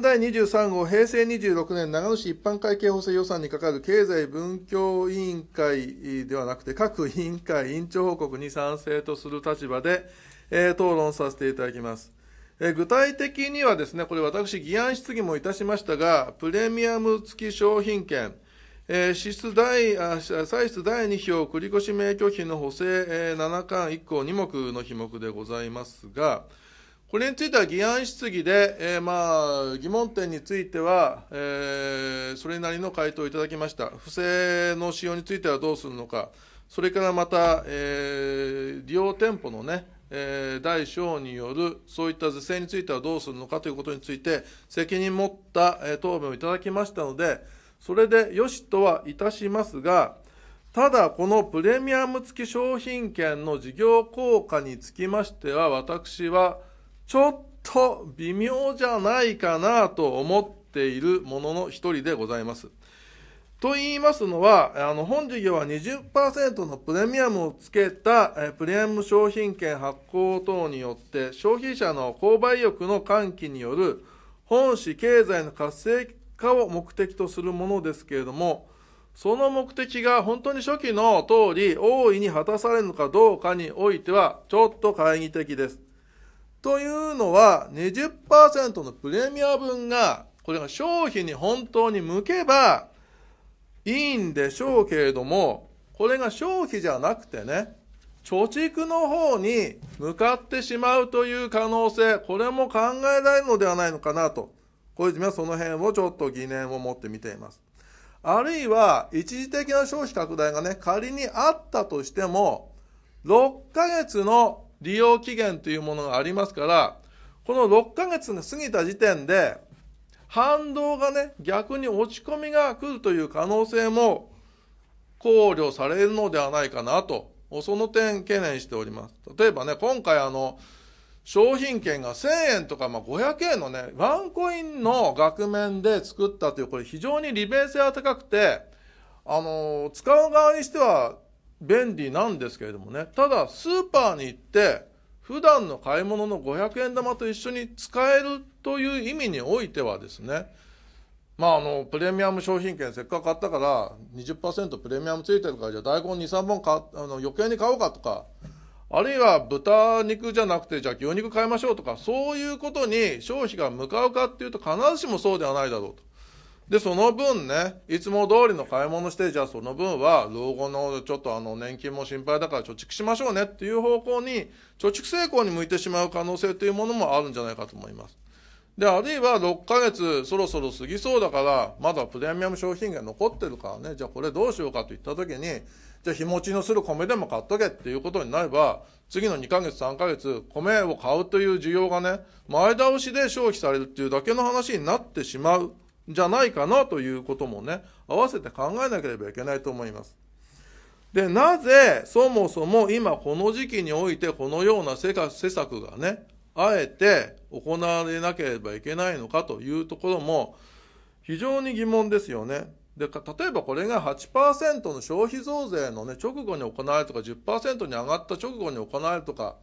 第23号平成26年長野市一般会計補正予算に係る経済文教委員会ではなくて各委員会委員長報告に賛成とする立場で、えー、討論させていただきます、えー、具体的にはですねこれ私議案質疑もいたしましたがプレミアム付き商品券、えー、支出第あ歳出第2票繰越免許費の補正、えー、7巻1項2目の費目でございますがこれについては議案質疑で、えー、まあ、疑問点については、えー、それなりの回答をいただきました。不正の使用についてはどうするのか、それからまた、えー、利用店舗のね、えー、大小によるそういった是正についてはどうするのかということについて責任持った、えー、答弁をいただきましたのでそれでよしとはいたしますがただこのプレミアム付き商品券の事業効果につきましては私はちょっと微妙じゃないかなと思っているものの一人でございます。と言いますのは、あの、本事業は20%のプレミアムをつけた、プレミアム商品券発行等によって、消費者の購買意欲の喚起による本市経済の活性化を目的とするものですけれども、その目的が本当に初期の通り大いに果たされるのかどうかにおいては、ちょっと懐疑的です。というのは20%のプレミア分がこれが商品に本当に向けばいいんでしょうけれどもこれが消費じゃなくてね貯蓄の方に向かってしまうという可能性これも考えられるのではないのかなと小泉はその辺をちょっと疑念を持って見ています。あるいは一時的な消費拡大がね仮にあったとしても6ヶ月の利用期限というものがありますから、この6ヶ月が過ぎた時点で、反動がね、逆に落ち込みが来るという可能性も考慮されるのではないかなと、その点懸念しております。例えばね、今回あの、商品券が1000円とか、まあ、500円のね、ワンコインの額面で作ったという、これ非常に利便性が高くて、あの、使う側にしては便利なんですけれどもねただスーパーに行って普段の買い物の500円玉と一緒に使えるという意味においてはですねまああのプレミアム商品券せっかく買ったから20%プレミアムついてるからじゃあ大根23本かあの余計に買おうかとかあるいは豚肉じゃなくてじゃあ牛肉買いましょうとかそういうことに消費が向かうかっていうと必ずしもそうではないだろうと。で、その分ね、いつも通りの買い物して、じゃあその分は、老後のちょっとあの、年金も心配だから貯蓄しましょうねっていう方向に、貯蓄成功に向いてしまう可能性というものもあるんじゃないかと思います。で、あるいは6ヶ月、そろそろ過ぎそうだから、まだプレミアム商品が残ってるからね、じゃあこれどうしようかと言った時に、じゃあ日持ちのする米でも買っとけっていうことになれば、次の2ヶ月、3ヶ月、米を買うという需要がね、前倒しで消費されるっていうだけの話になってしまう。じゃないかなということもね、合わせて考えなければいけないと思います。で、なぜそもそも今この時期においてこのような施策がね、あえて行われなければいけないのかというところも非常に疑問ですよね。で例えばこれが8%の消費増税の、ね、直後に行われるとか10%に上がった直後に行われるとか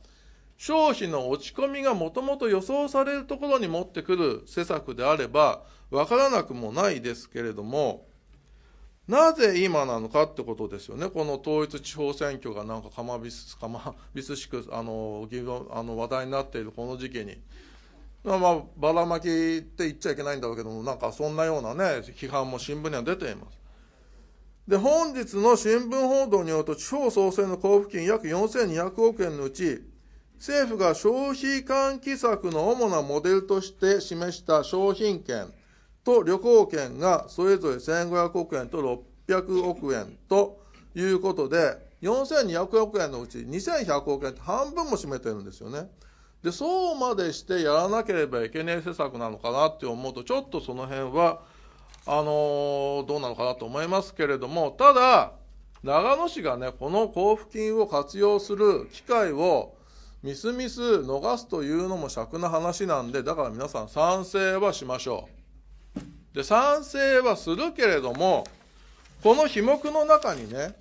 消費の落ち込みがもともと予想されるところに持ってくる施策であれば分からなくもないですけれどもなぜ今なのかってことですよね、この統一地方選挙がなんかかまびすかまびすしくあのあの話題になっているこの時期に、まあ、ばらまきって言っちゃいけないんだろうけども、なんかそんなような、ね、批判も新聞には出ています。で本日の新聞報道によると、地方創生の交付金約4200億円のうち、政府が消費喚起策の主なモデルとして示した商品券と旅行券がそれぞれ1500億円と600億円ということで、4200億円のうち2100億円って半分も占めてるんですよね。で、そうまでしてやらなければいけない施策なのかなって思うと、ちょっとその辺は、あのー、どうなのかなと思いますけれども、ただ、長野市がね、この交付金を活用する機会をみすみす逃すというのも尺な話なんでだから皆さん賛成はしましょうで賛成はするけれどもこの被目の中にね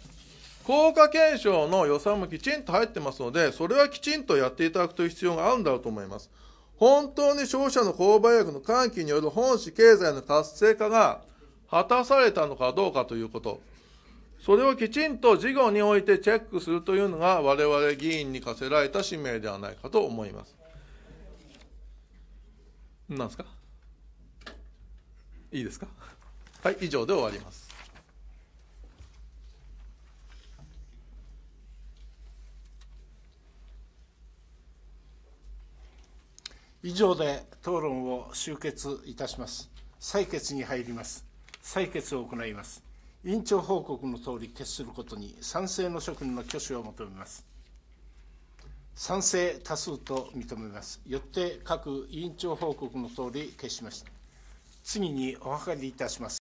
効果検証の予算もきちんと入ってますのでそれはきちんとやっていただくという必要があるんだろうと思います本当に消費者の購買力の喚起による本市経済の活性化が果たされたのかどうかということそれをきちんと事後においてチェックするというのが我々議員に課せられた使命ではないかと思います。なんですかいいですかはい、以上で終わります。以上で討論を終結いたします。採決に入ります。採決を行います。委員長報告のとおり決することに賛成の諸君の挙手を求めます賛成多数と認めますよって各委員長報告のとおり決しました次にお諮りいたします